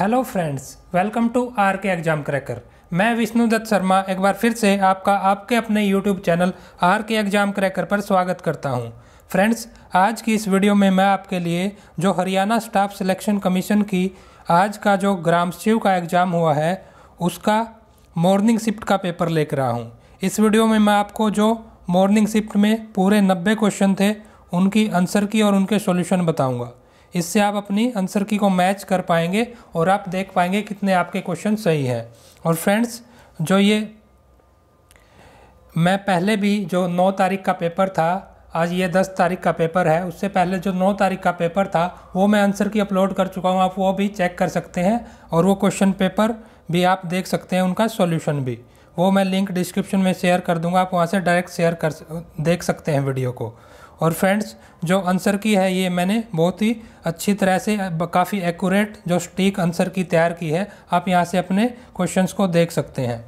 hello friends welcome to R K exam cracker मैं विष्णु दत्त शर्मा एक बार फिर से आपका आपके अपने YouTube channel R K exam cracker पर स्वागत करता हूं फ्रेंड्स आज की इस वीडियो में मैं आपके लिए जो हरियाणा स्टाफ सिलेक्शन कमीशन की आज का जो ग्राम सचिव का एग्ज़ाम हुआ है उसका मॉर्निंग शिफ्ट का पेपर लेकर रहा हूँ इस वीडियो में मैं आपको जो मॉर्निंग शिफ्ट में पूरे नब्बे क्वेश्चन थे उनकी आंसर की और उनके सॉल्यूशन बताऊंगा इससे आप अपनी आंसर की को मैच कर पाएंगे और आप देख पाएंगे कितने आपके क्वेश्चन सही हैं और फ्रेंड्स जो ये मैं पहले भी जो नौ तारीख का पेपर था आज ये दस तारीख का पेपर है उससे पहले जो नौ तारीख का पेपर था वो मैं आंसर की अपलोड कर चुका हूँ आप वो भी चेक कर सकते हैं और वो क्वेश्चन पेपर भी आप देख सकते हैं उनका सॉल्यूशन भी वो मैं लिंक डिस्क्रिप्शन में शेयर कर दूंगा आप वहाँ से डायरेक्ट शेयर कर देख सकते हैं वीडियो को और फ्रेंड्स जो आंसर की है ये मैंने बहुत ही अच्छी तरह से काफ़ी एक्यूरेट जो स्टीक आंसर की तैयार की है आप यहाँ से अपने क्वेश्चंस को देख सकते हैं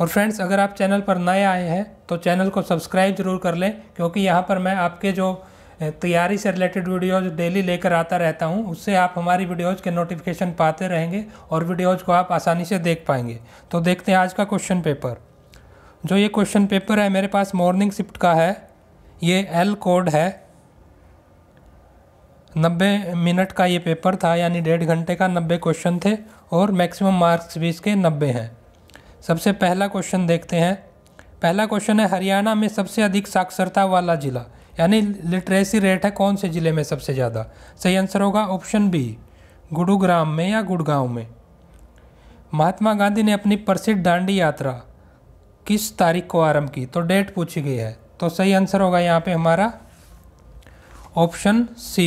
और फ्रेंड्स अगर आप चैनल पर नए आए हैं तो चैनल को सब्सक्राइब ज़रूर कर लें क्योंकि यहाँ पर मैं आपके जो तैयारी से रिलेटेड वीडियोज़ डेली लेकर आता रहता हूँ उससे आप हमारी वीडियोज़ के नोटिफिकेशन पाते रहेंगे और वीडियोज़ को आप आसानी से देख पाएंगे तो देखते हैं आज का क्वेश्चन पेपर जो ये क्वेश्चन पेपर है मेरे पास मॉर्निंग शिफ्ट का है ये एल कोड है नब्बे मिनट का ये पेपर था यानी डेढ़ घंटे का नब्बे क्वेश्चन थे और मैक्सिमम मार्क्स भी इसके नब्बे हैं सबसे पहला क्वेश्चन देखते हैं पहला क्वेश्चन है हरियाणा में सबसे अधिक साक्षरता वाला ज़िला यानी लिटरेसी रेट है कौन से ज़िले में सबसे ज़्यादा सही आंसर होगा ऑप्शन बी गुरुग्राम में या गुड़गांव में महात्मा गांधी ने अपनी प्रसिद्ध दांडी यात्रा किस तारीख को आरंभ की तो डेट पूछी गई है तो सही आंसर होगा यहाँ पे हमारा ऑप्शन सी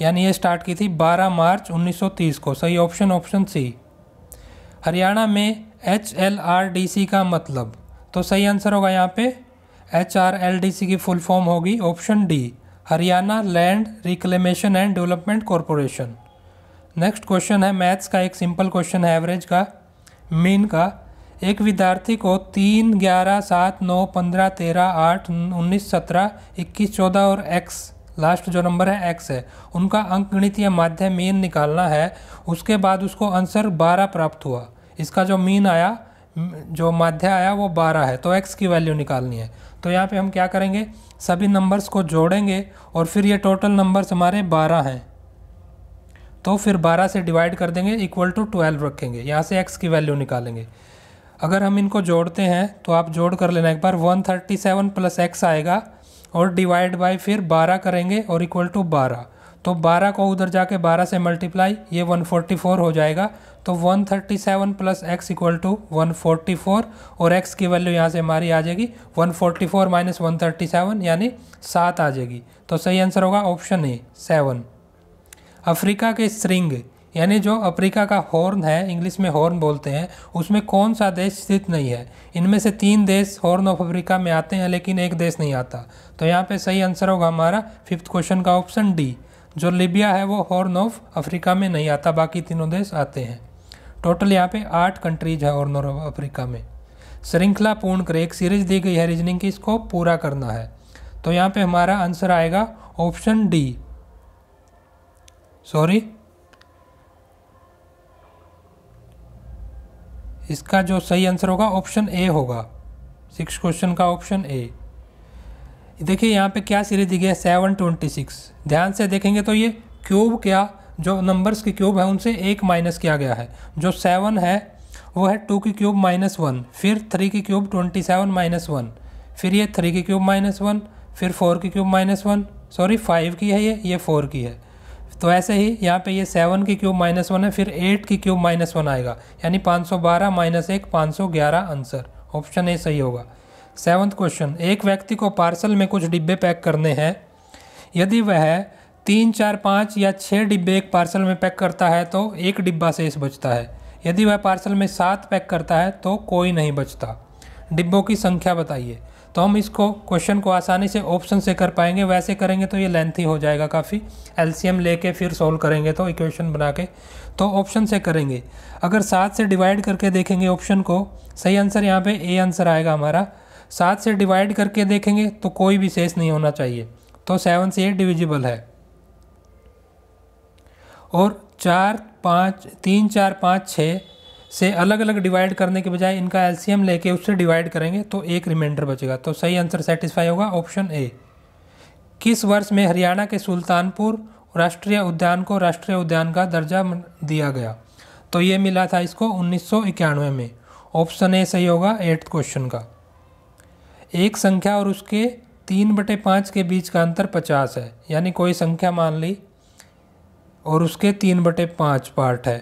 यानी ये स्टार्ट की थी 12 मार्च 1930 को सही ऑप्शन ऑप्शन सी हरियाणा में H L R D C का मतलब तो सही आंसर होगा यहाँ पे H R L D C की फुल फॉर्म होगी option D Haryana land reclamation and development corporation next question है मैथ्स का एक सिंपल क्वेश्चन है एवरेज का मीन का एक विद्यार्थी को तीन ग्यारह सात नौ पंद्रह तेरह आठ उन्नीस सत्रह इक्कीस चौदह और एक्स लास्ट जो नंबर है एक्स है उनका अंक गणित या माध्य मीन निकालना है उसके बाद उसको आंसर बारह प्राप्त हुआ इसका जो मीन आया जो माध्य आया वो बारह है तो एक्स की वैल्यू निकालनी है तो यहाँ पे हम क्या करेंगे सभी नंबर्स को जोड़ेंगे और फिर ये टोटल नंबर्स हमारे बारह हैं तो फिर बारह से डिवाइड कर देंगे इक्वल टू ट्वेल्व रखेंगे यहाँ से एक्स की वैल्यू निकालेंगे अगर हम इनको जोड़ते हैं तो आप जोड़ कर लेना एक बार 137 थर्टी सेवन प्लस एक्स आएगा और डिवाइड बाई फिर 12 करेंगे और इक्वल टू 12 तो 12 को उधर जाके 12 से मल्टीप्लाई ये 144 हो जाएगा तो 137 thirty seven plus X equal to one और एक्स की वैल्यू यहाँ से हमारी आ जाएगी 144 फोर्टी फोर माइनस वन यानी सात आ जाएगी तो सही आंसर होगा ऑप्शन ए सेवन अफ्रीका के स्ट्रिंग यानी जो अफ्रीका का हॉर्न है इंग्लिश में हॉर्न बोलते हैं उसमें कौन सा देश स्थित नहीं है इनमें से तीन देश हॉर्न ऑफ अफ्रीका में आते हैं लेकिन एक देश नहीं आता तो यहाँ पे सही आंसर होगा हमारा फिफ्थ क्वेश्चन का ऑप्शन डी जो लिबिया है वो हॉर्न ऑफ अफ्रीका में नहीं आता बाकी तीनों देश आते हैं टोटल यहाँ पे आठ कंट्रीज है हॉर्न ऑफ अफ्रीका में श्रृंखला पूर्ण कर एक सीरीज दी गई है रीजनिंग की इसको पूरा करना है तो यहाँ पे हमारा आंसर आएगा ऑप्शन डी सॉरी इसका जो सही आंसर होगा ऑप्शन ए होगा सिक्स क्वेश्चन का ऑप्शन ए देखिए यहाँ पे क्या सीरीज दी गई है सेवन ट्वेंटी सिक्स ध्यान से देखेंगे तो ये क्यूब क्या जो नंबर्स के क्यूब है उनसे एक माइनस किया गया है जो सेवन है वो है टू की क्यूब माइनस वन फिर थ्री की cube twenty seven minus one फिर ये थ्री की क्यूब माइनस वन फिर फोर की cube minus one sorry five की है ये ये फोर की है तो ऐसे ही यहाँ पे ये सेवन की क्यूब माइनस वन है फिर एट की क्यूब माइनस वन आएगा यानी पाँच सौ बारह माइनस एक पाँच सौ ग्यारह आंसर ऑप्शन ए सही होगा सेवन्थ क्वेश्चन एक व्यक्ति को पार्सल में कुछ डिब्बे पैक करने हैं यदि वह तीन चार पाँच या छः डिब्बे एक पार्सल में पैक करता है तो एक डिब्बा शेष बचता है यदि वह पार्सल में सात पैक करता है तो कोई नहीं बचता डिब्बों की संख्या बताइए तो हम इसको क्वेश्चन को आसानी से ऑप्शन से कर पाएंगे वैसे करेंगे तो ये लेंथी हो जाएगा काफ़ी एलसीएम लेके फिर सोल्व करेंगे तो इक्वेशन बना के तो ऑप्शन से करेंगे अगर सात से डिवाइड करके देखेंगे ऑप्शन को सही आंसर यहाँ पे ए आंसर आएगा हमारा सात से डिवाइड करके देखेंगे तो कोई भी शेष नहीं होना चाहिए तो सेवन से एट डिविजिबल है और चार पाँच तीन चार पाँच छः से अलग अलग डिवाइड करने के बजाय इनका एलसीएम लेके उससे डिवाइड करेंगे तो एक रिमाइंडर बचेगा तो सही आंसर सेटिस्फाई होगा ऑप्शन ए किस वर्ष में हरियाणा के सुल्तानपुर राष्ट्रीय उद्यान को राष्ट्रीय उद्यान का दर्जा दिया गया तो ये मिला था इसको उन्नीस में ऑप्शन ए सही होगा एट्थ क्वेश्चन का एक संख्या और उसके तीन बटे पाँच के बीच का अंतर पचास है यानी कोई संख्या मान ली और उसके तीन बटे पाँच पार्ट है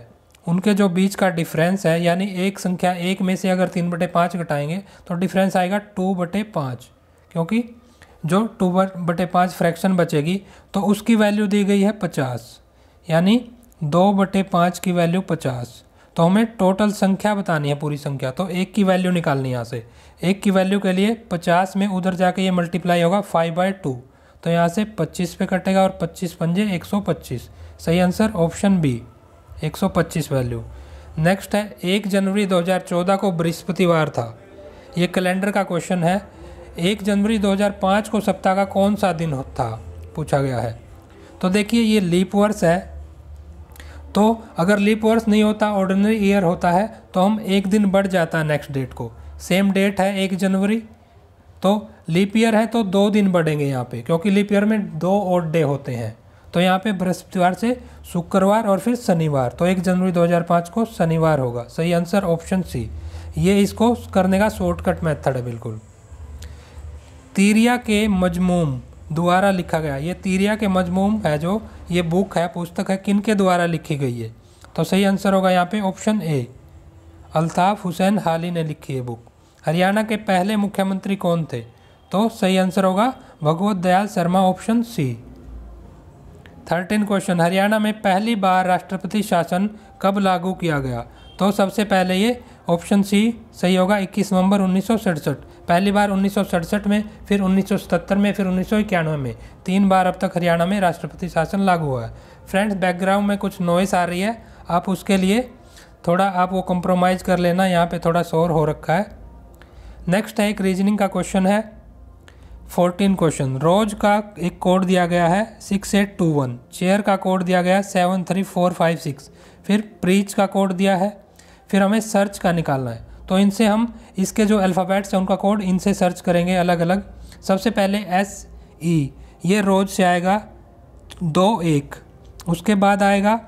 उनके जो बीच का डिफरेंस है यानी एक संख्या एक में से अगर तीन बटे पाँच घटाएंगे तो डिफरेंस आएगा टू बटे पाँच क्योंकि जो टू बटे पाँच फ्रैक्शन बचेगी तो उसकी वैल्यू दी गई है पचास यानी दो बटे पाँच की वैल्यू पचास तो हमें टोटल संख्या बतानी है पूरी संख्या तो एक की वैल्यू निकालनी यहाँ से एक की वैल्यू के लिए पचास में उधर जाके ये मल्टीप्लाई होगा फाइव बाई टू तो यहाँ से पच्चीस पे कटेगा और पच्चीस पंजे एक सौ पच्चीस सही answer option B 125 value next है एक जनवरी 2014 को बृहस्पतिवार था ये कैलेंडर का क्वेश्चन है एक जनवरी 2005 को सप्ताह का कौन सा दिन था पूछा गया है तो देखिए ये लीप वर्ष है तो अगर लीप वर्ष नहीं होता ऑर्डिनरी ईयर होता है तो हम एक दिन बढ़ जाता है नेक्स्ट डेट को सेम डेट है एक जनवरी तो लीप ईयर है तो दो दिन बढ़ेंगे यहाँ पे क्योंकि लीप ईयर में दो और डे होते हैं तो यहाँ पे बृहस्पतिवार से शुक्रवार और फिर शनिवार तो एक जनवरी 2005 को शनिवार होगा सही आंसर ऑप्शन सी ये इसको करने का शॉर्टकट मेथड है बिल्कुल तीरिया के मजमूम द्वारा लिखा गया ये तीरिया के मजमूम है जो ये बुक है पुस्तक है किन के द्वारा लिखी गई है तो सही आंसर होगा यहाँ पे ऑप्शन ए अल्ताफ़ हुसैन हाली ने लिखी है बुक हरियाणा के पहले मुख्यमंत्री कौन थे तो सही आंसर होगा Bhagwat Dayal Sharma option C thirteen question Haryana में पहली बार राष्ट्रपति शासन कब लागू किया गया तो सबसे पहले ये ऑप्शन सी सही होगा 21 नवंबर उन्नीस पहली बार उन्नीस में फिर 1977 में फिर उन्नीस में तीन बार अब तक हरियाणा में राष्ट्रपति शासन लागू हुआ है फ्रेंड्स बैकग्राउंड में कुछ नॉइस आ रही है आप उसके लिए थोड़ा आप वो कंप्रोमाइज़ कर लेना यहाँ पे थोड़ा शोर हो रखा है नेक्स्ट है एक रीजनिंग का क्वेश्चन है फोर्टीन क्वेश्चन रोज का एक कोड दिया गया है six eight two one chair का कोड दिया गया है seven three four five six फिर प्रीच का कोड दिया है फिर हमें सर्च का निकालना है तो इनसे हम इसके जो अल्फ़ाबेट्स हैं उनका कोड इनसे सर्च करेंगे अलग अलग सबसे पहले एस ई ये रोज से आएगा दो एक उसके बाद आएगा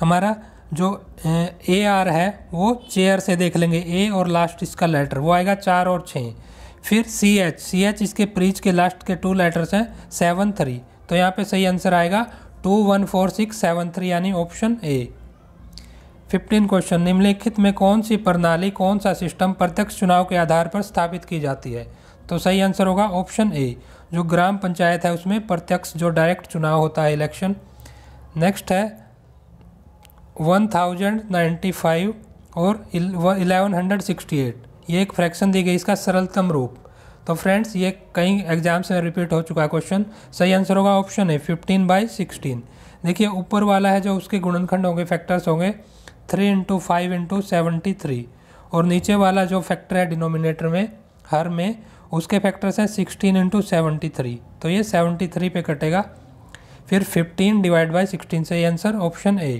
हमारा जो ए आर है वो चेयर से देख लेंगे ए और लास्ट इसका लेटर वो आएगा चार और छः फिर सी एच सी एच इसके प्रीच के लास्ट के टू लेटर्स हैं सेवन थ्री तो यहाँ पे सही आंसर आएगा two one four six seven three यानी ऑप्शन ए फिफ्टीन क्वेश्चन निम्नलिखित में कौन सी प्रणाली कौन सा सिस्टम प्रत्यक्ष चुनाव के आधार पर स्थापित की जाती है तो सही आंसर होगा ऑप्शन ए जो ग्राम पंचायत है उसमें प्रत्यक्ष जो डायरेक्ट चुनाव होता है इलेक्शन नेक्स्ट है वन थाउजेंड नाइन्टी फाइव और इलेवन हंड्रेड सिक्सटी एट ये एक फ्रैक्शन दी गई इसका सरलतम रूप तो फ्रेंड्स ये कई एग्जाम्स में रिपीट हो चुका है क्वेश्चन सही आंसर होगा ऑप्शन है फिफ्टीन बाई सिक्सटीन देखिए ऊपर वाला है जो उसके गुणनखंड होंगे फैक्टर्स होंगे three into five into seventy three और नीचे वाला जो फैक्टर है डिनोमिनेटर में हर में उसके फैक्टर्स हैं सिक्सटीन इंटू सेवेंटी थ्री तो ये सेवेंटी थ्री पे कटेगा फिर फिफ्टीन डिवाइड बाई सिक्सटीन सही आंसर ऑप्शन ए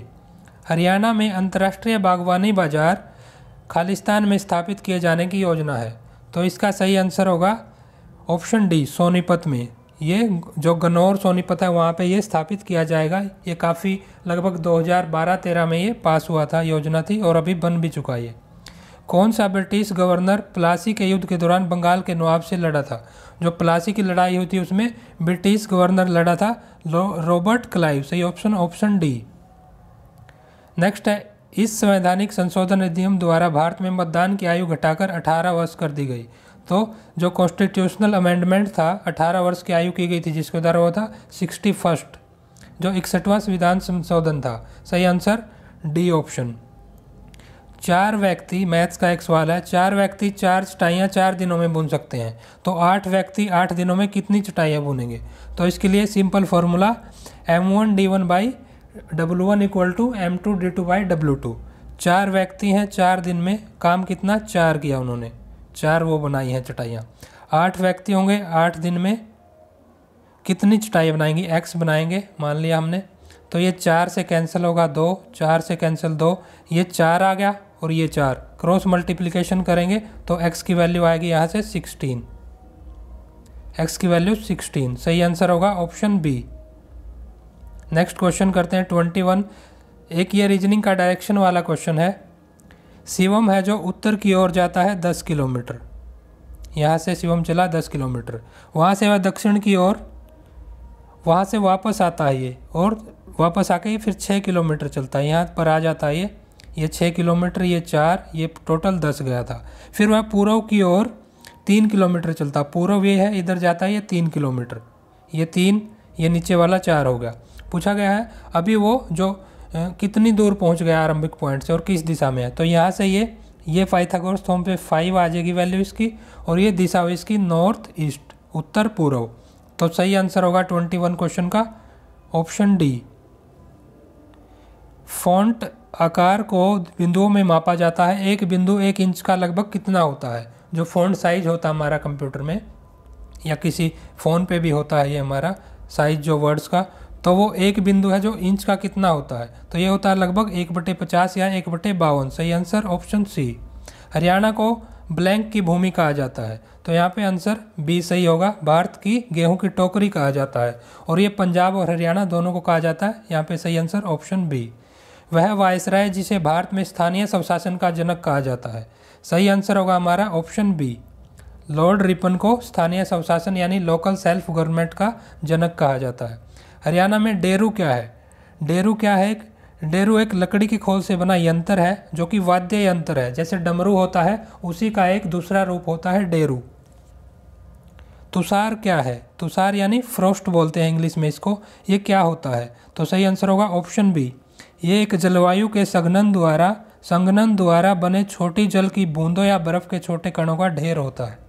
हरियाणा में अंतर्राष्ट्रीय बागवानी बाजार खालिस्तान में स्थापित किए जाने की योजना है तो इसका सही आंसर होगा ऑप्शन डी सोनीपत में ये जो गनौर सोनीपत है वहाँ पे ये स्थापित किया जाएगा ये काफ़ी लगभग 2012-13 में ये पास हुआ था योजना थी और अभी बन भी चुका ये कौन सा ब्रिटिश गवर्नर प्लासी के युद्ध के दौरान बंगाल के नवाब से लड़ा था जो प्लासी की लड़ाई हुई थी उसमें ब्रिटिश गवर्नर लड़ा था रॉबर्ट क्लाइव सही ऑप्शन ऑप्शन डी नेक्स्ट है इस संवैधानिक संशोधन अधिनियम द्वारा भारत में मतदान की आयु घटाकर 18 वर्ष कर दी गई तो जो कॉन्स्टिट्यूशनल अमेंडमेंट था 18 वर्ष की आयु की गई थी जिसके द्वारा वो था सिक्सटी फर्स्ट जो इकसठवां संविधान संशोधन था सही आंसर डी ऑप्शन चार व्यक्ति मैथ्स का एक सवाल है चार व्यक्ति चार चटाइयाँ चार दिनों में बुन सकते हैं तो आठ व्यक्ति आठ दिनों में कितनी चटाइयाँ बुनेंगे तो इसके लिए simple formula M one D one by W one equal to M two D two by W two चार व्यक्ति हैं चार दिन में काम कितना चार किया उन्होंने चार वो बनाई हैं चटाइयाँ आठ व्यक्ति होंगे आठ दिन में कितनी चटाई बनाएंगी एक्स बनाएंगे मान लिया हमने तो ये चार से कैंसिल होगा दो चार से कैंसिल दो ये चार आ गया और ये चार क्रॉस मल्टीप्लिकेशन करेंगे तो एक्स की वैल्यू आएगी यहाँ से सिक्सटीन एक्स की वैल्यू सिक्सटीन सही आंसर होगा ऑप्शन बी नेक्स्ट क्वेश्चन करते हैं ट्वेंटी वन एक ये रीजनिंग का डायरेक्शन वाला क्वेश्चन है शिवम है जो उत्तर की ओर जाता है दस किलोमीटर यहाँ से शिवम चला दस किलोमीटर वहाँ से वह दक्षिण की ओर वहाँ से वापस आता है ये और वापस आके ये फिर छः किलोमीटर चलता है यहाँ पर आ जाता है ये ये छः किलोमीटर ये चार ये टोटल दस गया था फिर वह पूर्व की ओर तीन किलोमीटर चलता पूर्व ये है इधर जाता है ये तीन किलोमीटर ये तीन ये नीचे वाला चार हो गया पूछा गया है अभी वो जो कितनी दूर पहुंच गया आरंभिक पॉइंट से और किस दिशा में है तो यहाँ से ये ये फाइथागोरस थोम पे फाइव आ जाएगी वैल्यू इसकी और ये दिशा हो इसकी नॉर्थ ईस्ट उत्तर पूर्व तो सही आंसर होगा ट्वेंटी वन क्वेश्चन का ऑप्शन डी फॉन्ट आकार को बिंदुओं में मापा जाता है एक बिंदु एक इंच का लगभग कितना होता है जो फॉन्ट साइज होता है हमारा कंप्यूटर में या किसी फ़ोन पे भी होता है ये हमारा साइज जो वर्ड्स का तो वो एक बिंदु है जो इंच का कितना होता है तो ये होता है लगभग एक बटे पचास या एक बटे बावन सही आंसर ऑप्शन सी हरियाणा को ब्लैंक की भूमि कहा जाता है तो यहाँ पे आंसर बी सही होगा भारत की गेहूं की टोकरी कहा जाता है और ये पंजाब और हरियाणा दोनों को कहा जाता है यहाँ पे सही आंसर ऑप्शन बी वह वायसराय जिसे भारत में स्थानीय स्वशासन का जनक कहा जाता है सही आंसर होगा हमारा ऑप्शन बी लॉर्ड रिपन को स्थानीय स्वशासन यानी लोकल सेल्फ गवर्नमेंट का जनक कहा जाता है हरियाणा में डेरू क्या है डेरू क्या है एक डेरू एक लकड़ी की खोल से बना यंत्र है जो कि वाद्य यंत्र है जैसे डमरू होता है उसी का एक दूसरा रूप होता है डेरू तुषार क्या है तुषार यानी फ्रोस्ट बोलते हैं इंग्लिश में इसको ये क्या होता है तो सही आंसर होगा ऑप्शन बी ये एक जलवायु के संघनन द्वारा संघनन द्वारा बने छोटी जल की बूंदों या बर्फ़ के छोटे कणों का ढेर होता है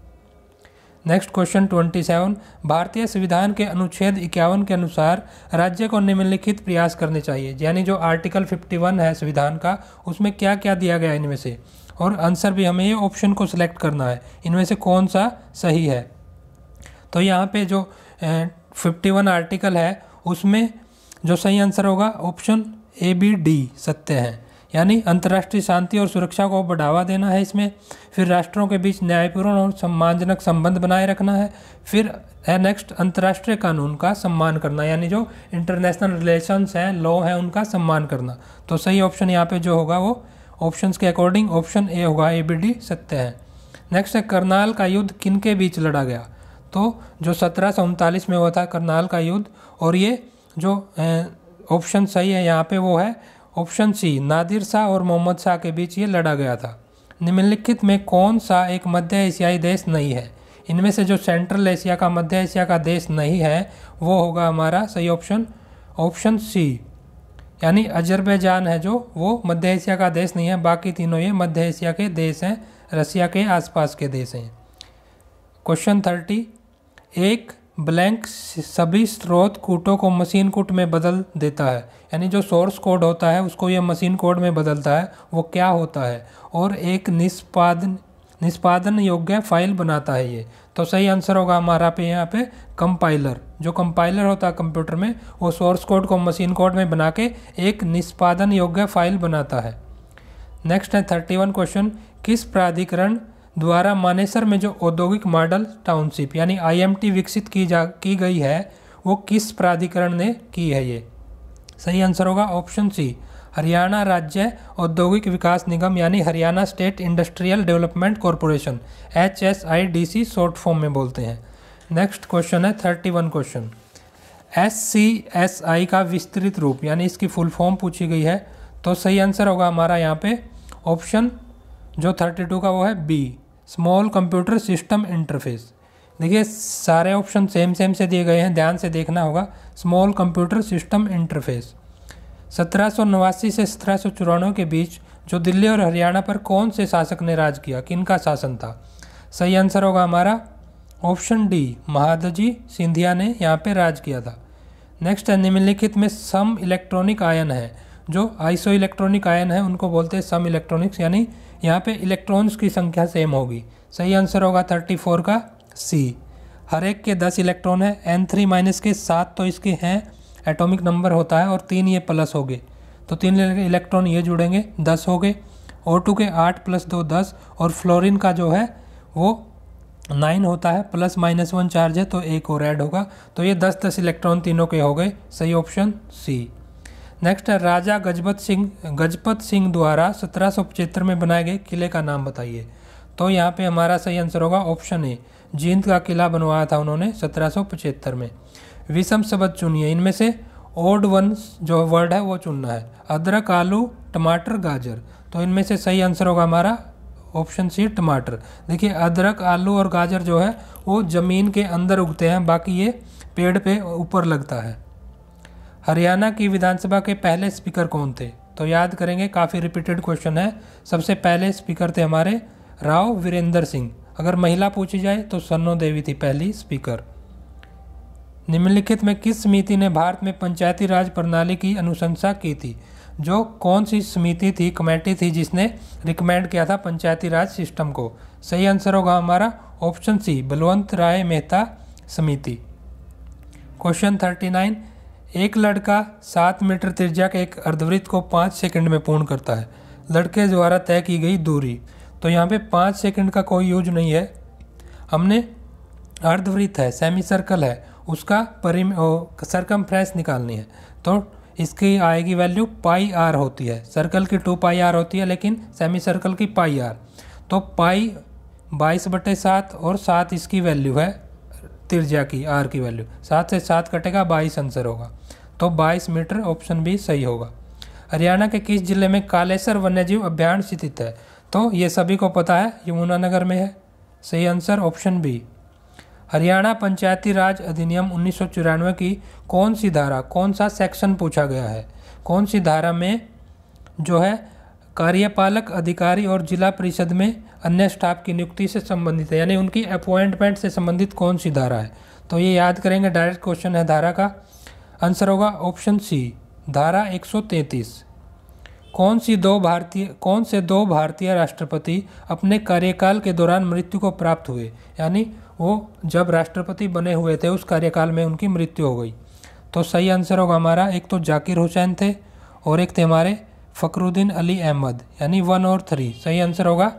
नेक्स्ट क्वेश्चन ट्वेंटी सेवन भारतीय संविधान के अनुच्छेद इक्यावन के अनुसार राज्य को निम्नलिखित प्रयास करने चाहिए यानी जो आर्टिकल फिफ्टी वन है संविधान का उसमें क्या क्या दिया गया इनमें से और आंसर भी हमें ये ऑप्शन को सिलेक्ट करना है इनमें से कौन सा सही है तो यहाँ पे जो फिफ्टी वन आर्टिकल है उसमें जो सही आंसर होगा ऑप्शन ए बी डी सत्य हैं यानी अंतर्राष्ट्रीय शांति और सुरक्षा को बढ़ावा देना है इसमें फिर राष्ट्रों के बीच न्यायपूर्ण और सम्मानजनक संबंध बनाए रखना है फिर है नेक्स्ट अंतर्राष्ट्रीय कानून का सम्मान करना यानी जो इंटरनेशनल रिलेशंस हैं लॉ है उनका सम्मान करना तो सही ऑप्शन यहाँ पे जो होगा वो ऑप्शन के अकॉर्डिंग ऑप्शन ए होगा ए बी डी सत्य है नेक्स्ट है करनाल का युद्ध किन के बीच लड़ा गया तो जो सत्रह में हुआ था करनाल का युद्ध और ये जो ऑप्शन सही है यहाँ पे वो है ऑप्शन सी नादिर शाह और मोहम्मद शाह के बीच ये लड़ा गया था निम्नलिखित में कौन सा एक मध्य एशियाई देश नहीं है इनमें से जो सेंट्रल एशिया का मध्य एशिया का देश नहीं है वो होगा हमारा सही ऑप्शन ऑप्शन सी यानी अजरबैजान है जो वो मध्य एशिया का देश नहीं है बाकी तीनों ये मध्य एशिया के देश हैं रसिया के आसपास के देश हैं क्वेश्चन थर्टी एक ब्लैंक सभी स्रोत कूटों को मशीन कूट में बदल देता है यानी जो सोर्स कोड होता है उसको यह मशीन कोड में बदलता है वो क्या होता है और एक निष्पादन निष्पादन योग्य फाइल बनाता है ये तो सही आंसर होगा हमारा पे यहाँ पे कंपाइलर जो कंपाइलर होता है कंप्यूटर में वो सोर्स कोड को मशीन कोड में बना के एक निष्पादन योग्य फाइल बनाता है नेक्स्ट है थर्टी वन क्वेश्चन किस प्राधिकरण द्वारा मानेसर में जो औद्योगिक मॉडल टाउनशिप यानी आईएमटी विकसित की जा की गई है वो किस प्राधिकरण ने की है ये सही आंसर होगा ऑप्शन सी हरियाणा राज्य औद्योगिक विकास निगम यानी Haryana state industrial development corporation H S I D C short form में बोलते हैं नेक्स्ट क्वेश्चन है thirty one question S C S I का विस्तृत रूप यानी इसकी फुल फॉर्म पूछी गई है तो सही आंसर होगा हमारा यहाँ पे ऑप्शन जो थर्टी टू का वो है B small computer system interface देखिए सारे ऑप्शन सेम सेम से दिए गए हैं ध्यान से देखना होगा स्मॉल कंप्यूटर सिस्टम इंटरफेस सत्रह से सत्रह के बीच जो दिल्ली और हरियाणा पर कौन से शासक ने राज किया किनका शासन था सही आंसर होगा हमारा ऑप्शन डी महादजी सिंधिया ने यहाँ पे राज किया था नेक्स्ट है निम्नलिखित में सम इलेक्ट्रॉनिक आयन है जो आइसो इलेक्ट्रॉनिक आयन है उनको बोलते हैं सम इलेक्ट्रॉनिक्स यानी यहाँ पे इलेक्ट्रॉन्स की संख्या सेम होगी सही आंसर होगा थर्टी फोर का सी हर एक के दस इलेक्ट्रॉन है एन थ्री माइनस के सात तो इसके हैं एटॉमिक नंबर होता है और तीन ये प्लस हो गए तो तीन इलेक्ट्रॉन ये जुड़ेंगे दस हो गए ओ टू के आठ प्लस दो दस और फ्लोरिन का जो है वो नाइन होता है प्लस माइनस वन चार्ज है तो एक और ऐड होगा तो ये दस दस इलेक्ट्रॉन तीनों के हो गए सही ऑप्शन सी नेक्स्ट है राजा गजपत सिंह गजपत सिंह द्वारा सत्रह में बनाए गए किले का नाम बताइए तो यहाँ पे हमारा सही आंसर होगा ऑप्शन ए जींद का किला बनवाया था उन्होंने सत्रह में विषम शब्द चुनिए इनमें से ओड वन जो वर्ड है वो चुनना है अदरक आलू टमाटर गाजर तो इनमें से सही आंसर होगा हमारा ऑप्शन सी टमाटर देखिए अदरक आलू और गाजर जो है वो ज़मीन के अंदर उगते हैं बाकी ये पेड़ पे ऊपर लगता है हरियाणा की विधानसभा के पहले स्पीकर कौन थे तो याद करेंगे काफ़ी रिपीटेड क्वेश्चन है सबसे पहले स्पीकर थे हमारे राव वीरेंद्र सिंह अगर महिला पूछी जाए तो सन्नो देवी थी पहली स्पीकर निम्नलिखित में किस समिति ने भारत में पंचायती राज प्रणाली की अनुशंसा की थी जो कौन सी समिति थी कमेटी थी जिसने रिकमेंड किया था पंचायती राज सिस्टम को सही आंसर होगा हमारा ऑप्शन सी बलवंत राय मेहता समिति क्वेश्चन थर्टी नाइन एक लड़का सात मीटर त्रिज्या के एक अर्धवृत्त को पाँच सेकंड में पूर्ण करता है लड़के द्वारा तय की गई दूरी तो यहाँ पे पाँच सेकंड का कोई यूज नहीं है हमने अर्धवृत्त है सेमी सर्कल है उसका परिम सरकम फ्रेस निकालनी है तो इसकी आएगी वैल्यू पाई आर होती है सर्कल की टू पाई आर होती है लेकिन सेमी सर्कल की पाई आर तो पाई बाईस बटे सात और सात इसकी वैल्यू है त्रिज्या की आर की वैल्यू सात से सात कटेगा बाईस आंसर होगा तो बाईस मीटर ऑप्शन बी सही होगा हरियाणा के किस जिले में कालेसर वन्यजीव अभ्यारण स्थित है तो ये सभी को पता है यमुनानगर में है सही answer option B Haryana Panchayati Raj अधिनियम उन्नीस की कौन सी धारा कौन सा सेक्शन पूछा गया है कौन सी धारा में जो है कार्यपालक अधिकारी और जिला परिषद में अन्य स्टाफ की नियुक्ति से संबंधित है यानी उनकी अपॉइंटमेंट से संबंधित कौन सी धारा है तो ये याद करेंगे डायरेक्ट क्वेश्चन है धारा का आंसर होगा ऑप्शन सी धारा 133 कौन सी दो भारतीय कौन से दो भारतीय राष्ट्रपति अपने कार्यकाल के दौरान मृत्यु को प्राप्त हुए यानी वो जब राष्ट्रपति बने हुए थे उस कार्यकाल में उनकी मृत्यु हो गई तो सही आंसर होगा हमारा एक तो जाकिर हुसैन थे और एक थे हमारे फ़खरुद्दीन अली अहमद यानी वन और थ्री सही आंसर होगा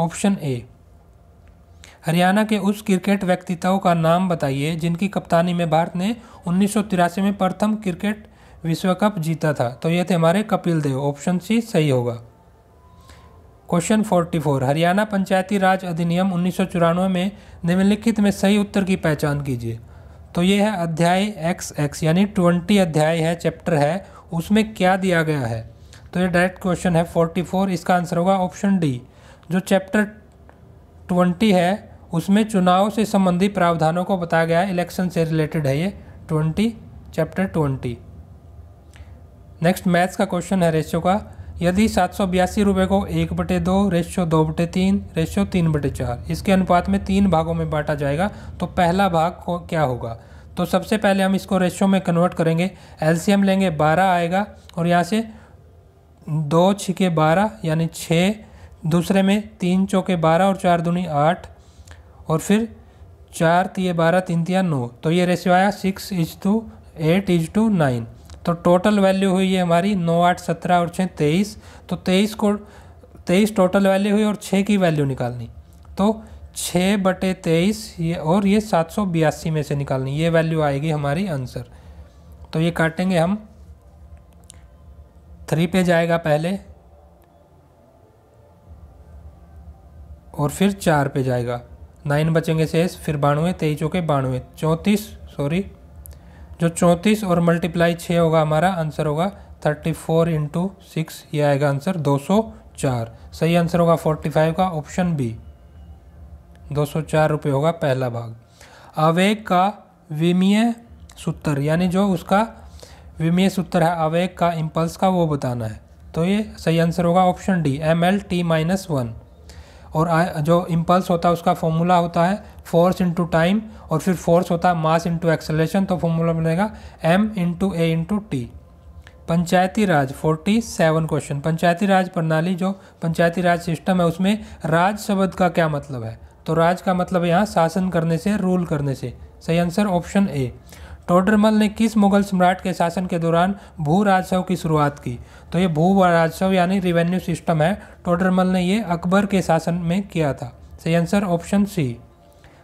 ऑप्शन ए हरियाणा के उस क्रिकेट व्यक्तित्व का नाम बताइए जिनकी कप्तानी में भारत ने उन्नीस में प्रथम क्रिकेट विश्व कप जीता था तो ये थे हमारे कपिल देव ऑप्शन सी सही होगा क्वेश्चन 44 हरियाणा पंचायती राज अधिनियम उन्नीस में निम्नलिखित में सही उत्तर की पहचान कीजिए तो ये है अध्याय एक्स एक्स यानी ट्वेंटी अध्याय है चैप्टर है उसमें क्या दिया गया है तो ये डायरेक्ट क्वेश्चन है फोर्टी फोर इसका आंसर होगा ऑप्शन डी जो चैप्टर ट्वेंटी है उसमें चुनाव से संबंधी प्रावधानों को बताया गया है इलेक्शन से रिलेटेड है ये twenty chapter twenty next maths का क्वेश्चन है रेशियो का यदि सात सौ बयासी रुपये को एक बटे दो रेशियो दो बटे तीन रेशियो तीन बटे चार इसके अनुपात में तीन भागों में बांटा जाएगा तो पहला भाग को क्या होगा तो सबसे पहले हम इसको रेशियो में कन्वर्ट करेंगे एलसीएम लेंगे बारह आएगा और यहाँ से दो छिके बारह यानी छः दूसरे में तीन चौके बारह और चार दूनी आठ और फिर चार तीय बारह तीन तिया नौ तो ये रेशियो आया six is to eight is to nine तो टोटल वैल्यू हुई है हमारी नौ आठ सत्रह और छः तेईस तो तेईस को तेईस टोटल वैल्यू हुई और छः की वैल्यू निकालनी तो छः बटे तेईस ये और ये सात सौ बयासी में से निकालनी ये वैल्यू आएगी हमारी आंसर तो ये काटेंगे हम थ्री पे जाएगा पहले और फिर चार पे जाएगा नाइन बचेंगे शेष फिर बानवे तेईस चौके बानवे चौंतीस सॉरी जो चौंतीस और मल्टीप्लाई छः होगा हमारा आंसर होगा थर्टी फोर इंटू सिक्स ये आएगा आंसर दो सौ चार सही आंसर होगा फोर्टी फाइव का ऑप्शन बी दो सौ चार रुपये होगा पहला भाग आवेग का विमीय सूत्र यानी जो उसका विमेश उत्तर है आवेग का इम्पल्स का वो बताना है तो ये सही आंसर होगा option D M L T minus one और जो इम्पल्स होता है उसका फॉर्मूला होता है फोर्स इंटू टाइम और फिर फोर्स होता है मास इंटू एक्सेलेशन तो फॉर्मूला बनेगा M into A into T Panchayati Raj forty seven question Panchayati Raj प्रणाली जो पंचायती राज सिस्टम है उसमें राज शब्द का क्या मतलब है तो राज का मतलब यहाँ शासन करने से रूल करने से सही आंसर ऑप्शन ए टोडरमल ने किस मुगल सम्राट के शासन के दौरान भू राजस्व की शुरुआत की तो ये भू राजस्व यानी रिवेन्यू सिस्टम है टोडरमल ने ये अकबर के शासन में किया था सही आंसर ऑप्शन सी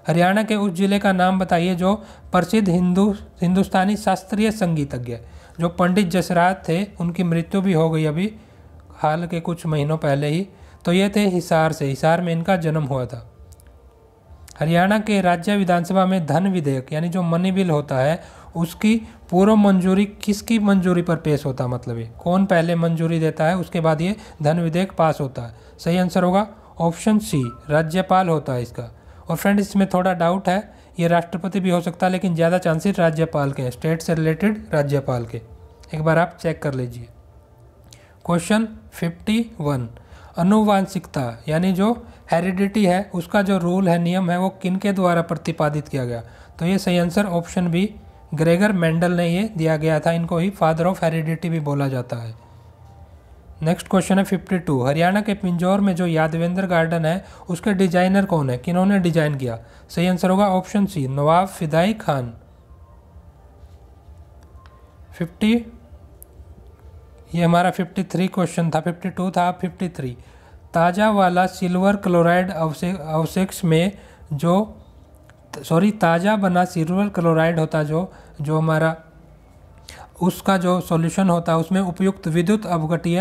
हरियाणा के उस जिले का नाम बताइए जो प्रसिद्ध हिंदू हिंदुस्तानी शास्त्रीय संगीतज्ञ जो पंडित जसराज थे उनकी मृत्यु भी हो गई अभी हाल के कुछ महीनों पहले ही तो ये थे हिसार से हिसार में इनका जन्म हुआ था हरियाणा के राज्य विधानसभा में धन विधेयक यानी जो मनी बिल होता है उसकी पूर्व मंजूरी किसकी मंजूरी पर पेश होता है मतलब ये कौन पहले मंजूरी देता है उसके बाद ये धन विधेयक पास होता है सही आंसर होगा ऑप्शन सी राज्यपाल होता है इसका और फ्रेंड इसमें थोड़ा डाउट है ये राष्ट्रपति भी हो सकता है लेकिन ज़्यादा चांसेस राज्यपाल के हैं स्टेट से रिलेटेड राज्यपाल के एक बार आप चेक कर लीजिए क्वेश्चन फिफ्टी वन अनुवांशिकता यानी जो हेरिडिटी है उसका जो रूल है नियम है वो किन के द्वारा प्रतिपादित किया गया तो ये सही answer option B Gregor Mendel ने ये दिया गया था इनको ही फादर ऑफ हेरिडिटी भी बोला जाता है नेक्स्ट क्वेश्चन है फिफ्टी टू हरियाणा के पिंजौर में जो यादवेंद्र गार्डन है उसके डिजाइनर कौन है किन्होंने डिजाइन किया सही आंसर होगा option C Nawab Fidai Khan fifty ये हमारा फिफ्टी थ्री क्वेश्चन था फिफ्टी टू था फिफ्टी थ्री ताज़ा वाला सिल्वर क्लोराइड अवशे अवशेष में जो सॉरी ताज़ा बना सिल्वर क्लोराइड होता जो जो हमारा उसका जो सॉल्यूशन होता है उसमें उपयुक्त विद्युत अवघटीय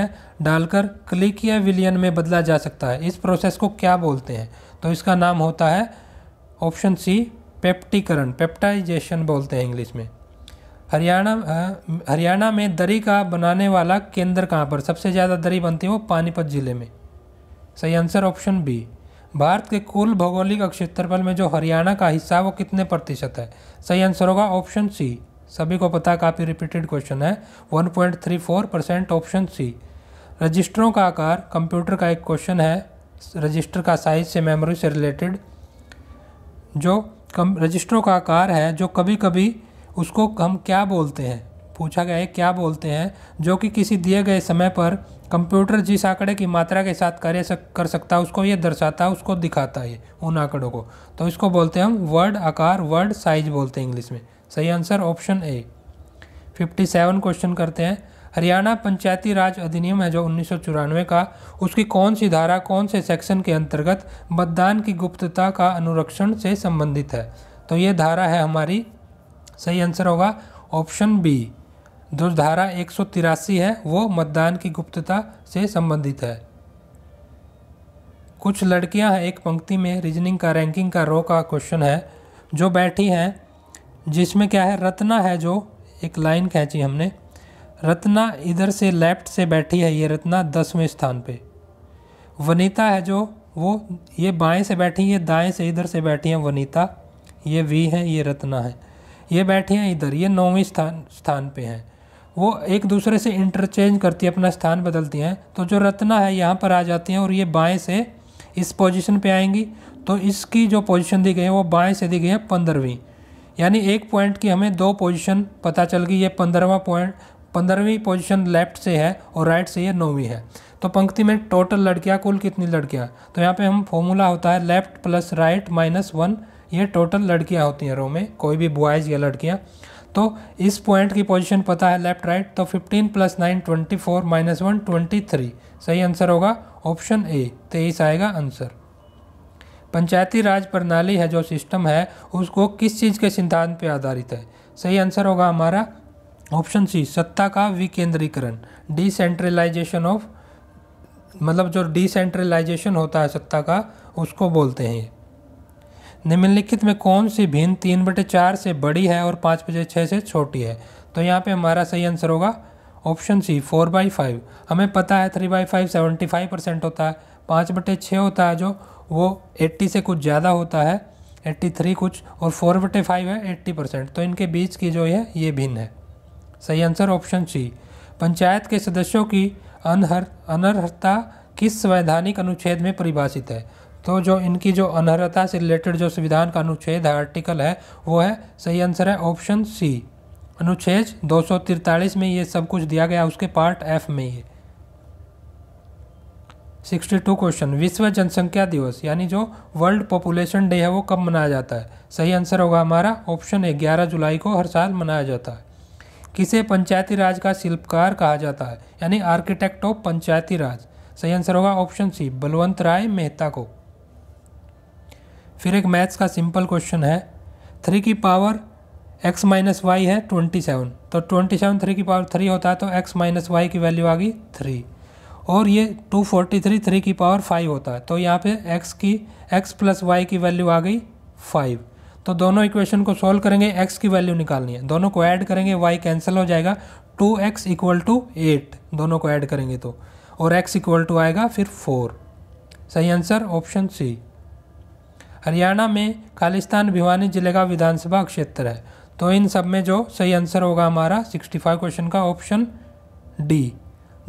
डालकर क्लिक या विलियन में बदला जा सकता है इस प्रोसेस को क्या बोलते हैं तो इसका नाम होता है ऑप्शन सी पेप्टीकरण पेप्टाइजेशन बोलते हैं इंग्लिश में हरियाणा हरियाणा में दरी का बनाने वाला केंद्र कहाँ पर सबसे ज़्यादा दरी बनती है वो पानीपत ज़िले में सही आंसर ऑप्शन बी भारत के कुल भौगोलिक क्षेत्रफल में जो हरियाणा का हिस्सा वो कितने प्रतिशत है सही आंसर होगा ऑप्शन सी सभी को पता काफ़ी रिपीटेड क्वेश्चन है 1.34 परसेंट ऑप्शन सी रजिस्टरों का आकार कंप्यूटर का एक क्वेश्चन है रजिस्टर का साइज से मेमोरी से रिलेटेड जो कम रजिस्टरों का आकार है जो कभी कभी उसको हम क्या बोलते हैं पूछा गया है क्या बोलते हैं जो कि किसी दिए गए समय पर कंप्यूटर जिस आंकड़े की मात्रा के साथ कार्य सक, कर सकता है उसको ये दर्शाता है उसको दिखाता है उन आंकड़ों को तो इसको बोलते हैं हम वर्ड आकार वर्ड साइज बोलते हैं इंग्लिश में सही answer option A fifty seven question करते हैं हरियाणा पंचायती राज अधिनियम है जो उन्नीस का उसकी कौन सी धारा कौन से सेक्शन के अंतर्गत मतदान की गुप्तता का अनुरक्षण से संबंधित है तो ये धारा है हमारी सही आंसर होगा ऑप्शन बी जो धारा एक है वो मतदान की गुप्तता से संबंधित है कुछ लड़कियां एक पंक्ति में रीजनिंग का रैंकिंग का रो का क्वेश्चन है जो बैठी हैं जिसमें क्या है रत्ना है जो एक लाइन खींची हमने रत्ना इधर से लेफ्ट से बैठी है ये रत्ना दसवें स्थान पे वनीता है जो वो ये बाएं से बैठी ये दाएं से इधर से बैठी हैं वनीता ये वी है ये रत्ना है ये बैठी हैं इधर ये नौवें स्थान स्थान पे हैं वो एक दूसरे से इंटरचेंज करती है अपना स्थान बदलती हैं तो जो रत्ना है यहाँ पर आ जाती हैं और ये बाएँ से इस पोजिशन पर आएंगी तो इसकी जो पोजिशन दी गई है वो बाएँ से दी गई है पंद्रहवीं यानी एक पॉइंट की हमें दो पोजीशन पता चल गई ये पंद्रहवा पॉइंट पंद्रहवीं पोजीशन लेफ्ट से है और राइट से ये नौवीं है तो पंक्ति में टोटल लड़कियाँ कुल कितनी लड़कियाँ तो यहाँ पे हम फॉर्मूला होता है left plus right minus one ये टोटल लड़कियाँ होती हैं रो में कोई भी बॉयज़ या लड़कियाँ तो इस पॉइंट की पोजीशन पता है लेफ्ट राइट तो 15 plus nine twenty four minus one twenty three सही आंसर होगा ऑप्शन ए तेईस आएगा आंसर पंचायती राज प्रणाली है जो सिस्टम है उसको किस चीज़ के सिद्धांत पर आधारित है सही आंसर होगा हमारा ऑप्शन सी सत्ता का विकेंद्रीकरण डिसेंट्रलाइजेशन ऑफ मतलब जो डिसेंट्रलाइजेशन होता है सत्ता का उसको बोलते हैं निम्नलिखित में कौन सी भिन्न तीन बटे चार से बड़ी है और पाँच बटे छः से छोटी है तो यहाँ पे हमारा सही आंसर होगा option C four by five हमें पता है three by five seventy five percent होता है पाँच बटे छः होता है जो वो एट्टी से कुछ ज़्यादा होता है एट्टी थ्री कुछ और फोर बटे फाइव है एट्टी परसेंट तो इनके बीच की जो है ये भिन्न है सही आंसर ऑप्शन सी पंचायत के सदस्यों की अनहर अनर्हता किस संवैधानिक अनुच्छेद में परिभाषित है तो जो इनकी जो अनर्हता से रिलेटेड जो संविधान का अनुच्छेद है आर्टिकल है वो है सही आंसर है ऑप्शन सी अनुच्छेद दो में ये सब कुछ दिया गया उसके पार्ट एफ में ये 62 क्वेश्चन विश्व जनसंख्या दिवस यानी जो वर्ल्ड पॉपुलेशन डे है वो कब मनाया जाता है सही आंसर होगा हमारा ऑप्शन है ग्यारह जुलाई को हर साल मनाया जाता है किसे पंचायती राज का शिल्पकार कहा जाता है यानी आर्किटेक्ट ऑफ पंचायती राज सही आंसर होगा ऑप्शन सी बलवंत राय मेहता को फिर एक मैथ्स का सिंपल क्वेश्चन है थ्री की पावर एक्स माइनस वाई है ट्वेंटी सेवन तो ट्वेंटी सेवन थ्री की पावर थ्री होता है तो एक्स माइनस वाई की वैल्यू आ गई थ्री और ये टू फोर्टी थ्री थ्री की पावर फाइव होता है तो यहाँ पे एक्स की एक्स प्लस वाई की वैल्यू आ गई फाइव तो दोनों इक्वेशन को सॉल्व करेंगे एक्स की वैल्यू निकालनी है दोनों को ऐड करेंगे वाई कैंसिल हो जाएगा two X equal to eight दोनों को ऐड करेंगे तो और एक्स इक्वल टू आएगा फिर फोर सही आंसर ऑप्शन सी हरियाणा में खालिस्तान भिवानी जिले का विधानसभा क्षेत्र है तो इन सब में जो सही आंसर होगा हमारा 65 क्वेश्चन का ऑप्शन डी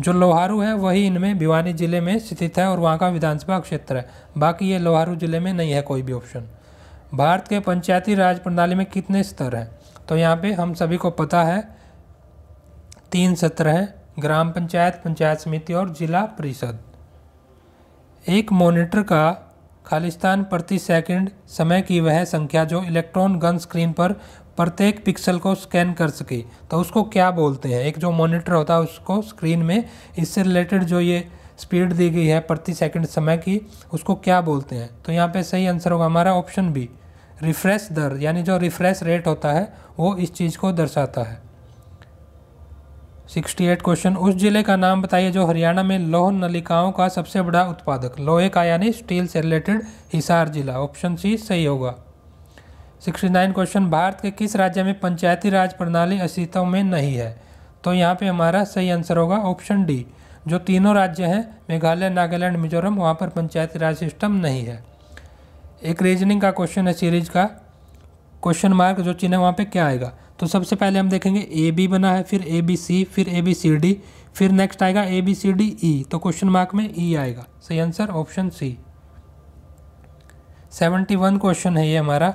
जो लोहारू है वही इनमें भिवानी जिले में स्थित है और वहाँ का विधानसभा क्षेत्र है बाकी ये लोहारू जिले में नहीं है कोई भी ऑप्शन भारत के पंचायती राज प्रणाली में कितने स्तर हैं तो यहाँ पे हम सभी को पता है तीन सत्र हैं ग्राम पंचायत पंचायत समिति और जिला परिषद एक मॉनिटर का खालिस्तान प्रति सेकंड समय की वह संख्या जो इलेक्ट्रॉन गन स्क्रीन पर प्रत्येक पिक्सल को स्कैन कर सके तो उसको क्या बोलते हैं एक जो मॉनिटर होता है उसको स्क्रीन में इससे रिलेटेड जो ये स्पीड दी गई है प्रति सेकंड समय की उसको क्या बोलते हैं तो यहाँ पे सही आंसर होगा हमारा ऑप्शन बी रिफ्रेश दर यानी जो रिफ्रेश रेट होता है वो इस चीज़ को दर्शाता है सिक्सटी एट क्वेश्चन उस जिले का नाम बताइए जो हरियाणा में लोह नलिकाओं का सबसे बड़ा उत्पादक लोहे का यानी स्टील से रिलेटेड हिसार जिला ऑप्शन सी सही होगा सिक्सटी नाइन क्वेश्चन भारत के किस राज्य में पंचायती राज प्रणाली अस्तित्व में नहीं है तो यहाँ पे हमारा सही आंसर होगा ऑप्शन डी जो तीनों राज्य हैं मेघालय नागालैंड मिजोरम वहाँ पर पंचायती राज सिस्टम नहीं है एक रीजनिंग का क्वेश्चन है सीरीज का क्वेश्चन मार्क जो चिन्ह वहाँ पर क्या आएगा तो सबसे पहले हम देखेंगे ए बी बना है फिर ए बी सी फिर ए बी सी डी फिर नेक्स्ट आएगा A B C D E तो क्वेश्चन मार्क में ई e आएगा सही answer option C seventy one question है ये हमारा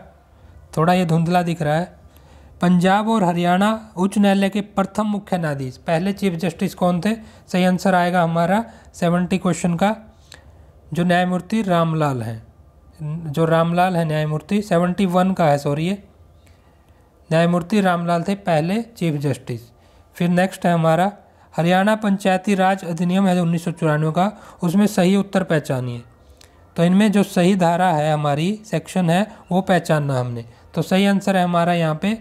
थोड़ा ये धुंधला दिख रहा है पंजाब और हरियाणा उच्च न्यायालय के प्रथम मुख्य न्यायाधीश पहले चीफ जस्टिस कौन थे सही आंसर आएगा हमारा सेवेंटी क्वेश्चन का जो न्यायमूर्ति रामलाल हैं जो रामलाल है न्यायमूर्ति सेवेंटी वन का है सॉरी ये न्यायमूर्ति रामलाल थे पहले चीफ जस्टिस फिर नेक्स्ट है हमारा हरियाणा पंचायती राज अधिनियम है उन्नीस का उसमें सही उत्तर पहचानिए तो इनमें जो सही धारा है हमारी सेक्शन है वो पहचानना हमने तो सही आंसर है हमारा यहाँ पे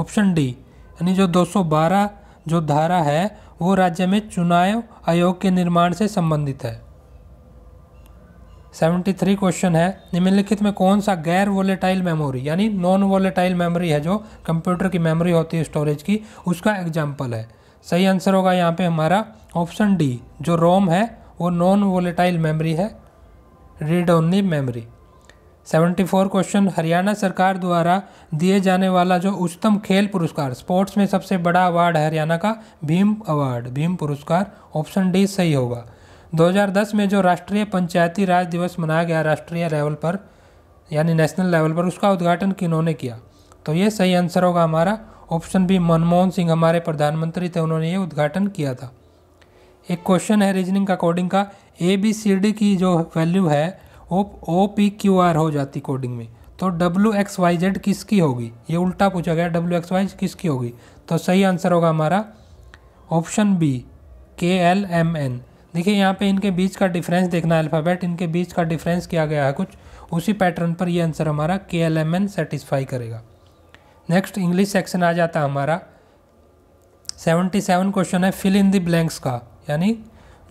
ऑप्शन डी यानी जो 212 जो धारा है वो राज्य में चुनाव आयोग के निर्माण से संबंधित है सेवेंटी थ्री क्वेश्चन है निम्नलिखित में कौन सा गैर वोलेटाइल मेमोरी यानी नॉन वोलेटाइल मेमोरी है जो कंप्यूटर की मेमोरी होती है स्टोरेज की उसका एग्जाम्पल है सही आंसर होगा यहाँ पे हमारा ऑप्शन डी जो रोम है वो नॉन वोलेटाइल मेमोरी है read only memory four question Haryana सरकार द्वारा दिए जाने वाला जो उच्चतम खेल पुरस्कार स्पोर्ट्स में सबसे बड़ा अवार्ड है हरियाणा का भीम अवार्ड भीम पुरस्कार ऑप्शन डी सही होगा 2010 में जो राष्ट्रीय पंचायती राज दिवस मनाया गया राष्ट्रीय लेवल पर यानी नेशनल लेवल पर उसका उद्घाटन किन्होंने किया तो ये सही आंसर होगा हमारा ऑप्शन बी मनमोहन सिंह हमारे प्रधानमंत्री थे उन्होंने ये उद्घाटन किया था एक क्वेश्चन है रीजनिंग का कोडिंग का ए बी सी डी की जो वैल्यू है वो ओ पी क्यू आर हो जाती कोडिंग में तो डब्ल्यू एक्स वाई जेड किसकी होगी ये उल्टा पूछा गया डब्ल्यू एक्स वाई किसकी होगी तो सही आंसर होगा हमारा option B K L M N देखिए यहाँ पे इनके बीच का डिफरेंस देखना है अल्फ़ाबेट इनके बीच का डिफरेंस किया गया है कुछ उसी पैटर्न पर ये आंसर हमारा K L M N satisfy करेगा नेक्स्ट इंग्लिश सेक्शन आ जाता है हमारा सेवेंटी सेवन क्वेश्चन है फिल इन द ब्लैंक्स का यानी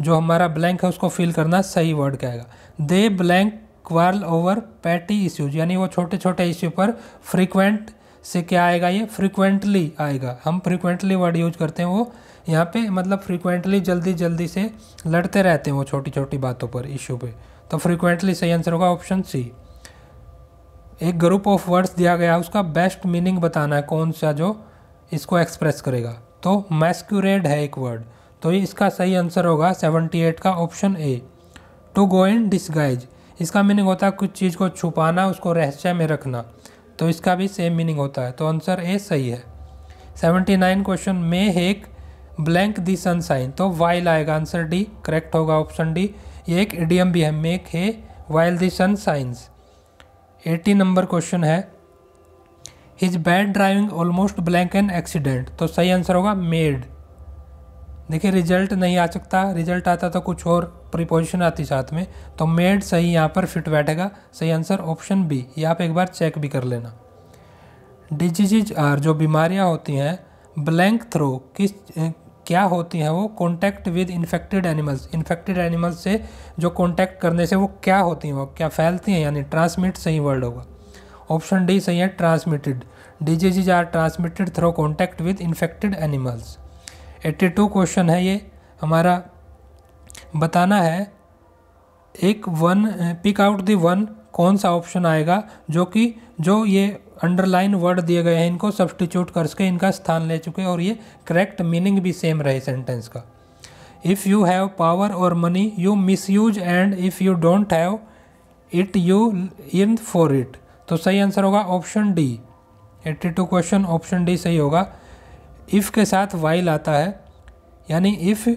जो हमारा ब्लैंक है उसको फिल करना सही वर्ड कहेगा the blank quarrel over petty issues यानी वो छोटे छोटे इश्यू पर फ्रीक्वेंट से क्या आएगा ये फ्रीक्वेंटली आएगा हम फ्रीक्वेंटली वर्ड यूज करते हैं वो यहाँ पे मतलब फ्रिक्वेंटली जल्दी जल्दी से लड़ते रहते हैं वो छोटी छोटी बातों पर इशू पे तो फ्रिक्वेंटली सही आंसर होगा ऑप्शन सी एक ग्रुप ऑफ वर्ड्स दिया गया उसका बेस्ट मीनिंग बताना है कौन सा जो इसको एक्सप्रेस करेगा तो मैस्क्यूरेड है एक वर्ड तो ये इसका सही आंसर होगा एट का option A to go in disguise इसका मीनिंग होता है कुछ चीज़ को छुपाना उसको रहस्य में रखना तो इसका भी सेम मीनिंग होता है तो आंसर ए सही है seventy nine question make hay blank the sunshine तो वाइल आएगा आंसर डी करेक्ट होगा ऑप्शन डी ये एक इडियम भी है make hay while the sun shines eighty number question है his bad driving almost blank an accident तो सही आंसर होगा मेड देखिए रिजल्ट नहीं आ सकता रिजल्ट आता तो कुछ और प्रिपोजिशन आती साथ में तो मेड सही यहाँ पर फिट बैठेगा सही आंसर ऑप्शन बी ये आप एक बार चेक भी कर लेना डिजीज आर जो बीमारियाँ होती हैं ब्लैंक थ्रो किस क्या होती हैं वो contact with infected animals infected animals से जो कॉन्टैक्ट करने से वो क्या होती हैं वो क्या फैलती हैं यानी ट्रांसमिट सही वर्ड होगा ऑप्शन डी सही है transmitted disease are transmitted through contact with infected animals eighty two question है ये हमारा बताना है एक one pick out the one कौन सा ऑप्शन आएगा जो कि जो ये अंडरलाइन वर्ड दिए गए हैं इनको सब्सटीट्यूट करके इनका स्थान ले चुके और ये करेक्ट मीनिंग भी सेम रहे सेंटेंस का इफ़ यू हैव पावर और money you misuse and if you don't have it you in for it तो सही आंसर होगा option D 82 two question option D सही होगा इफ़ के साथ वाइल आता है यानी if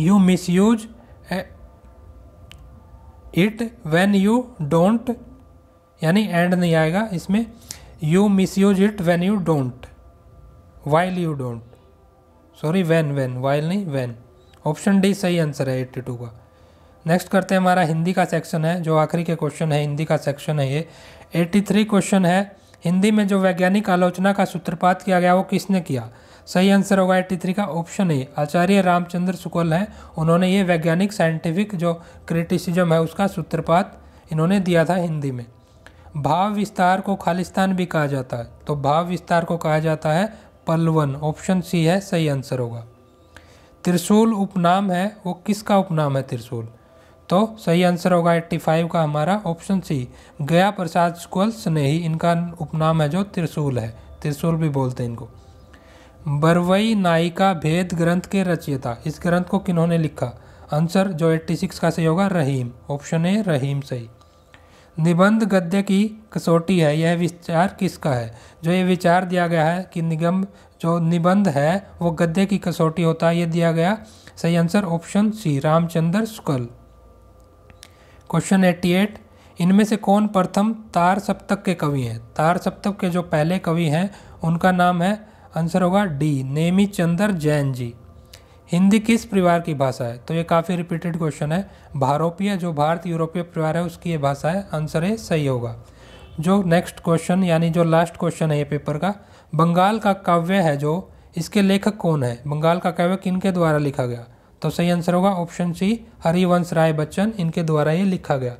you misuse it when you don't यानी एंड नहीं आएगा इसमें you misuse it when you don't while you don't sorry when when while नहीं वैन ऑप्शन डी सही आंसर है एट्टी टू का नेक्स्ट करते हैं हमारा हिंदी का सेक्शन है जो आखिरी के क्वेश्चन है हिंदी का सेक्शन है ये एट्टी थ्री क्वेश्चन है हिंदी में जो वैज्ञानिक आलोचना का सूत्रपात किया गया वो किसने किया सही आंसर होगा एट्टी थ्री का ऑप्शन ए आचार्य रामचंद्र शुक्ल हैं उन्होंने ये वैज्ञानिक साइंटिफिक जो क्रिटिसिज्म है उसका सूत्रपात इन्होंने दिया था हिंदी में भाव विस्तार को खालिस्तान भी कहा जाता है तो भाव विस्तार को कहा जाता है पलवन ऑप्शन सी है सही आंसर होगा त्रिशूल उपनाम है वो किसका उपनाम है त्रिशूल तो सही आंसर होगा एट्टी फाइव का हमारा ऑप्शन सी गया प्रसाद स्कूल स्नेही इनका उपनाम है जो त्रिशूल है त्रिशूल भी बोलते हैं इनको बरवई नायिका भेद ग्रंथ के रचयिता इस ग्रंथ को किन्होंने लिखा आंसर जो एट्टी सिक्स का सही होगा रहीम ऑप्शन ए रहीम सही निबंध गद्य की कसौटी है यह विचार किसका है जो ये विचार दिया गया है कि निगम जो निबंध है वो गद्य की कसौटी होता है ये दिया गया सही answer option C Ramchandra Shukla question eighty eight इनमें से कौन प्रथम तार सप्तक के कवि हैं तार सप्तक के जो पहले कवि हैं उनका नाम है आंसर होगा डी नेमी चंद्र जैन जी हिंदी किस परिवार की भाषा है तो ये काफ़ी रिपीटेड क्वेश्चन है भारोपीय जो भारत यूरोपीय परिवार है उसकी ये भाषा है आंसर ये सही होगा जो नेक्स्ट क्वेश्चन यानी जो लास्ट क्वेश्चन है ये पेपर का बंगाल का काव्य है जो इसके लेखक कौन है बंगाल का काव्य किनके द्वारा लिखा गया तो सही आंसर होगा ऑप्शन सी हरिवंश राय बच्चन इनके द्वारा ये लिखा गया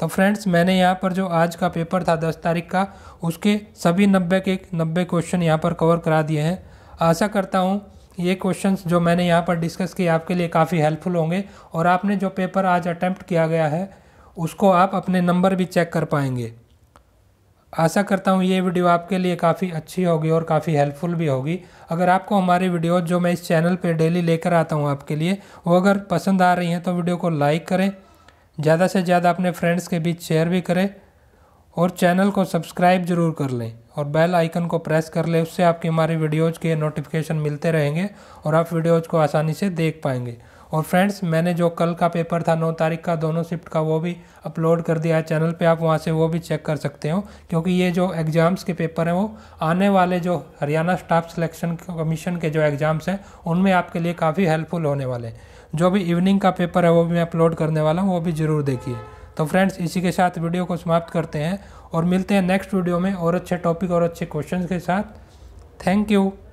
तो फ्रेंड्स मैंने यहाँ पर जो आज का पेपर था दस तारीख का उसके सभी नब्बे के नब्बे क्वेश्चन यहाँ पर कवर करा दिए हैं आशा करता हूँ ये क्वेश्चंस जो मैंने यहाँ पर डिस्कस किए आपके लिए काफ़ी हेल्पफुल होंगे और आपने जो पेपर आज अटैम्प्ट किया गया है उसको आप अपने नंबर भी चेक कर पाएंगे आशा करता हूँ ये वीडियो आपके लिए काफ़ी अच्छी होगी और काफ़ी हेल्पफुल भी होगी अगर आपको हमारी वीडियो जो मैं इस चैनल पर डेली लेकर आता हूँ आपके लिए वो अगर पसंद आ रही हैं तो वीडियो को लाइक करें ज़्यादा से ज़्यादा अपने फ्रेंड्स के बीच शेयर भी करें और चैनल को सब्सक्राइब जरूर कर लें और बेल आइकन को प्रेस कर लें उससे आपके हमारे वीडियोज़ के नोटिफिकेशन मिलते रहेंगे और आप वीडियोज़ को आसानी से देख पाएंगे और फ्रेंड्स मैंने जो कल का पेपर था नौ तारीख का दोनों शिफ्ट का वो भी अपलोड कर दिया है चैनल पे आप वहाँ से वो भी चेक कर सकते हो क्योंकि ये जो एग्ज़ाम्स के पेपर हैं वो आने वाले जो हरियाणा स्टाफ सिलेक्शन कमीशन के जो एग्ज़ाम्स हैं उनमें आपके लिए काफ़ी हेल्पफुल होने वाले हैं जो भी इवनिंग का पेपर है वो भी मैं अपलोड करने वाला हूँ वो भी ज़रूर देखिए तो फ्रेंड्स इसी के साथ वीडियो को समाप्त करते हैं और मिलते हैं नेक्स्ट वीडियो में और अच्छे टॉपिक और अच्छे क्वेश्चन के साथ थैंक यू